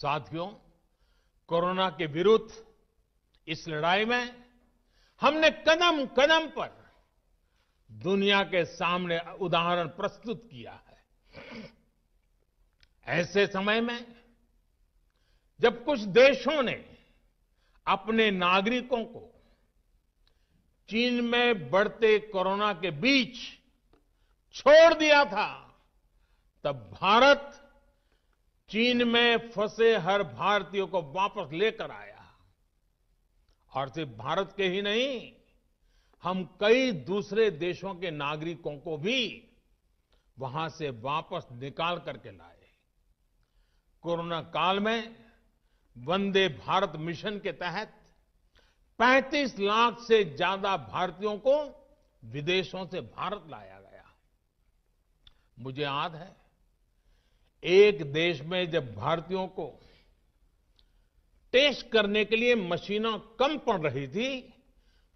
साथियों कोरोना के विरुद्ध इस लड़ाई में हमने कदम कदम पर दुनिया के सामने उदाहरण प्रस्तुत किया है ऐसे समय में जब कुछ देशों ने अपने नागरिकों को चीन में बढ़ते कोरोना के बीच छोड़ दिया था तब भारत चीन में फंसे हर भारतीय को वापस लेकर आया और सिर्फ भारत के ही नहीं हम कई दूसरे देशों के नागरिकों को भी वहां से वापस निकाल करके लाए कोरोना काल में वंदे भारत मिशन के तहत 35 लाख से ज्यादा भारतीयों को विदेशों से भारत लाया गया मुझे याद है एक देश में जब भारतीयों को टेस्ट करने के लिए मशीनें कम पड़ रही थी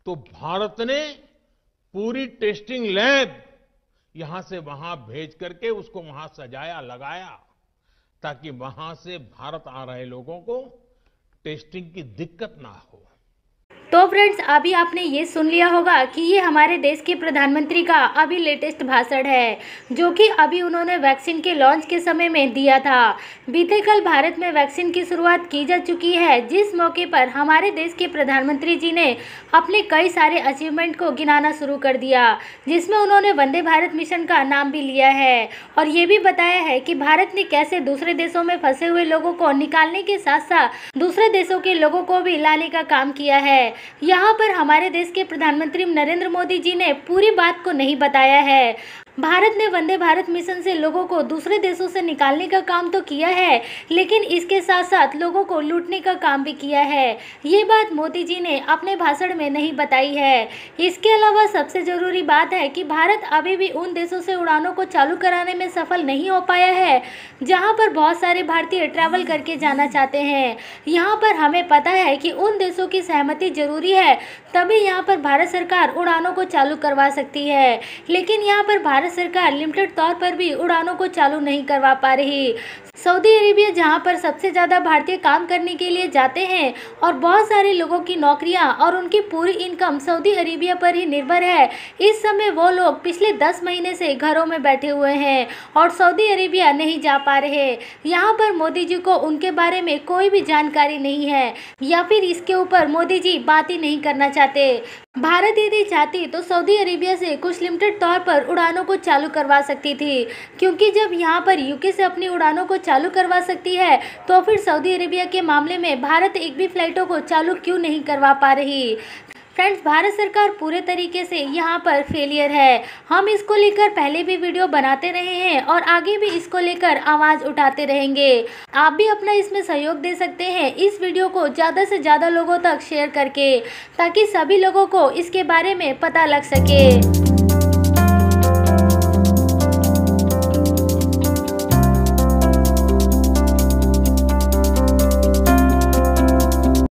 तो भारत ने पूरी टेस्टिंग लैब यहां से वहां भेज करके उसको वहां सजाया लगाया ताकि वहां से भारत आ रहे लोगों को टेस्टिंग की दिक्कत ना हो तो फ्रेंड्स अभी आपने ये सुन लिया होगा कि ये हमारे देश के प्रधानमंत्री का अभी लेटेस्ट भाषण है जो कि अभी उन्होंने वैक्सीन के लॉन्च के समय में दिया था बीते कल भारत में वैक्सीन की शुरुआत की जा चुकी है जिस मौके पर हमारे देश के प्रधानमंत्री जी ने अपने कई सारे अचीवमेंट को गिनाना शुरू कर दिया जिसमें उन्होंने वंदे भारत मिशन का नाम भी लिया है और ये भी बताया है कि भारत ने कैसे दूसरे देशों में फंसे हुए लोगों को निकालने के साथ साथ दूसरे देशों के लोगों को भी लाने का काम किया है यहाँ पर हमारे देश के प्रधानमंत्री नरेंद्र मोदी जी ने पूरी बात को नहीं बताया है भारत ने वंदे भारत मिशन से लोगों को दूसरे देशों से निकालने का काम तो किया है लेकिन इसके साथ साथ लोगों को लूटने का काम भी किया है ये बात मोदी जी ने अपने भाषण में नहीं बताई है इसके अलावा सबसे ज़रूरी बात है कि भारत अभी भी उन देशों से उड़ानों को चालू कराने में सफल नहीं हो पाया है जहाँ पर बहुत सारे भारतीय ट्रैवल करके जाना चाहते हैं यहाँ पर हमें पता है कि उन देशों की सहमति ज़रूरी है तभी यहाँ पर भारत सरकार उड़ानों को चालू करवा सकती है लेकिन यहाँ पर भारत भारत सरकार लिमिटेड तौर पर भी उड़ानों को चालू नहीं करवा पा रही सऊदी अरेबिया जहां पर सबसे ज़्यादा भारतीय काम करने के लिए जाते हैं और बहुत सारे लोगों की नौकरियां और उनकी पूरी इनकम सऊदी अरेबिया पर ही निर्भर है इस समय वो लोग पिछले दस महीने से घरों में बैठे हुए हैं और सऊदी अरेबिया नहीं जा पा रहे यहाँ पर मोदी जी को उनके बारे में कोई भी जानकारी नहीं है या फिर इसके ऊपर मोदी जी बात ही नहीं करना चाहते भारत यदि चाहती तो सऊदी अरेबिया से कुछ लिमिटेड तौर पर उड़ानों को चालू करवा सकती थी क्योंकि जब यहाँ पर यूके से अपनी उड़ानों को चालू करवा सकती है तो फिर सऊदी अरेबिया के मामले में भारत एक भी फ्लाइटों को चालू क्यों नहीं करवा पा रही फ्रेंड्स भारत सरकार पूरे तरीके से यहाँ पर फेलियर है हम इसको लेकर पहले भी वीडियो बनाते रहे हैं और आगे भी इसको लेकर आवाज़ उठाते रहेंगे आप भी अपना इसमें सहयोग दे सकते हैं इस वीडियो को ज़्यादा से ज़्यादा लोगों तक शेयर करके ताकि सभी लोगों को इसके बारे में पता लग सके